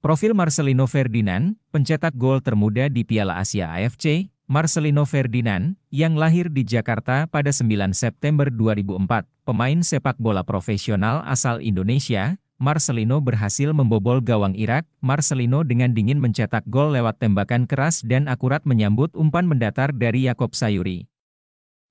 Profil Marcelino Ferdinand, pencetak gol termuda di Piala Asia AFC, Marcelino Ferdinand, yang lahir di Jakarta pada 9 September 2004, pemain sepak bola profesional asal Indonesia, Marcelino berhasil membobol gawang Irak. Marcelino dengan dingin mencetak gol lewat tembakan keras dan akurat menyambut umpan mendatar dari Yakob Sayuri.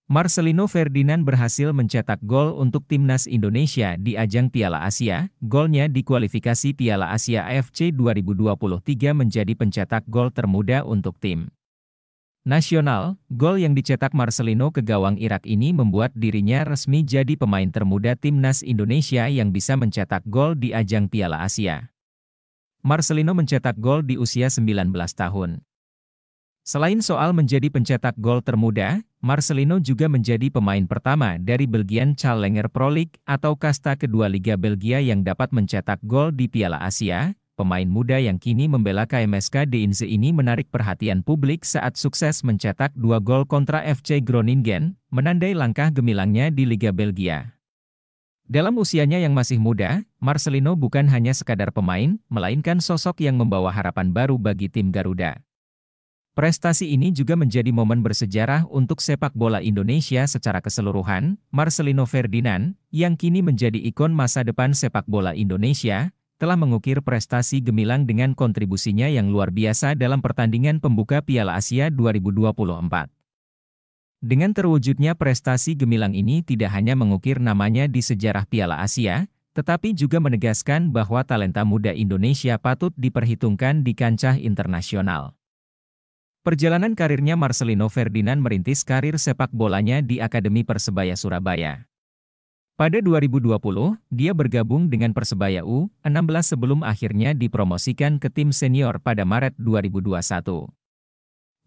Marcelino Ferdinand berhasil mencetak gol untuk timnas Indonesia di ajang Piala Asia. Golnya di kualifikasi Piala Asia AFC 2023 menjadi pencetak gol termuda untuk tim nasional. Gol yang dicetak Marcelino ke gawang Irak ini membuat dirinya resmi jadi pemain termuda timnas Indonesia yang bisa mencetak gol di ajang Piala Asia. Marcelino mencetak gol di usia 19 tahun. Selain soal menjadi pencetak gol termuda, Marcelino juga menjadi pemain pertama dari Belgian Challenger Pro League atau kasta kedua Liga Belgia yang dapat mencetak gol di Piala Asia. Pemain muda yang kini membela KMSK Deinze ini menarik perhatian publik saat sukses mencetak dua gol kontra FC Groningen, menandai langkah gemilangnya di Liga Belgia. Dalam usianya yang masih muda, Marcelino bukan hanya sekadar pemain, melainkan sosok yang membawa harapan baru bagi tim Garuda. Prestasi ini juga menjadi momen bersejarah untuk sepak bola Indonesia secara keseluruhan, Marcelino Ferdinand, yang kini menjadi ikon masa depan sepak bola Indonesia, telah mengukir prestasi gemilang dengan kontribusinya yang luar biasa dalam pertandingan pembuka Piala Asia 2024. Dengan terwujudnya prestasi gemilang ini tidak hanya mengukir namanya di sejarah Piala Asia, tetapi juga menegaskan bahwa talenta muda Indonesia patut diperhitungkan di kancah internasional. Perjalanan karirnya Marcelino Ferdinand merintis karir sepak bolanya di Akademi Persebaya Surabaya. Pada 2020, dia bergabung dengan Persebaya U16 sebelum akhirnya dipromosikan ke tim senior pada Maret 2021.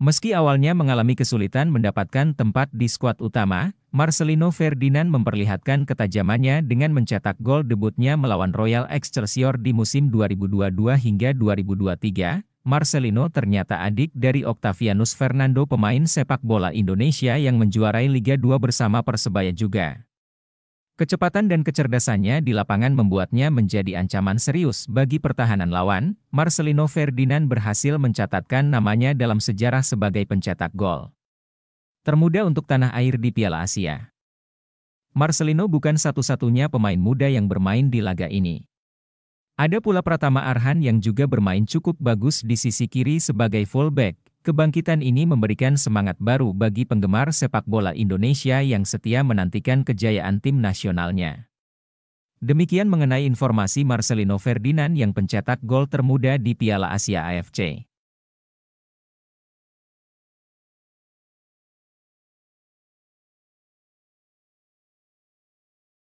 Meski awalnya mengalami kesulitan mendapatkan tempat di skuad utama, Marcelino Ferdinand memperlihatkan ketajamannya dengan mencetak gol debutnya melawan Royal Excelsior di musim 2022 hingga 2023, Marcelino ternyata adik dari Octavianus Fernando pemain sepak bola Indonesia yang menjuarai Liga 2 bersama Persebaya juga. Kecepatan dan kecerdasannya di lapangan membuatnya menjadi ancaman serius bagi pertahanan lawan. Marcelino Ferdinand berhasil mencatatkan namanya dalam sejarah sebagai pencetak gol. Termuda untuk tanah air di Piala Asia. Marcelino bukan satu-satunya pemain muda yang bermain di laga ini. Ada pula Pratama Arhan yang juga bermain cukup bagus di sisi kiri sebagai fullback. Kebangkitan ini memberikan semangat baru bagi penggemar sepak bola Indonesia yang setia menantikan kejayaan tim nasionalnya. Demikian mengenai informasi Marcelino Ferdinand yang pencetak gol termuda di Piala Asia AFC.